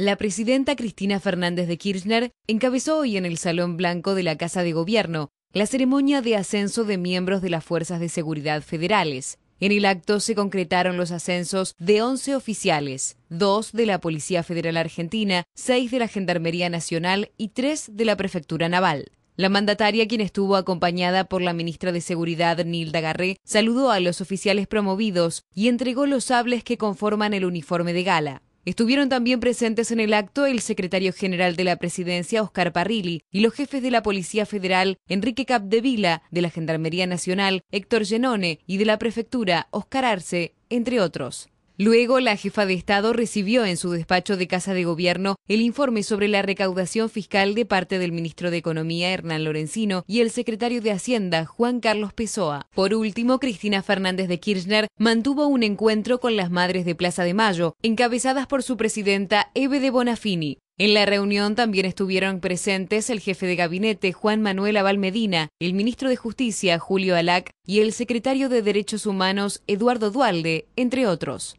La presidenta Cristina Fernández de Kirchner encabezó hoy en el Salón Blanco de la Casa de Gobierno la ceremonia de ascenso de miembros de las Fuerzas de Seguridad Federales. En el acto se concretaron los ascensos de 11 oficiales, dos de la Policía Federal Argentina, 6 de la Gendarmería Nacional y tres de la Prefectura Naval. La mandataria, quien estuvo acompañada por la ministra de Seguridad Nilda Garré, saludó a los oficiales promovidos y entregó los sables que conforman el uniforme de gala. Estuvieron también presentes en el acto el secretario general de la presidencia, Oscar Parrilli, y los jefes de la Policía Federal, Enrique Capdevila, de la Gendarmería Nacional, Héctor Genone, y de la Prefectura, Oscar Arce, entre otros. Luego, la jefa de Estado recibió en su despacho de Casa de Gobierno el informe sobre la recaudación fiscal de parte del ministro de Economía, Hernán Lorenzino, y el secretario de Hacienda, Juan Carlos Pessoa. Por último, Cristina Fernández de Kirchner mantuvo un encuentro con las madres de Plaza de Mayo, encabezadas por su presidenta, Eve de Bonafini. En la reunión también estuvieron presentes el jefe de gabinete Juan Manuel Abal Medina, el ministro de Justicia Julio Alac y el secretario de Derechos Humanos Eduardo Dualde, entre otros.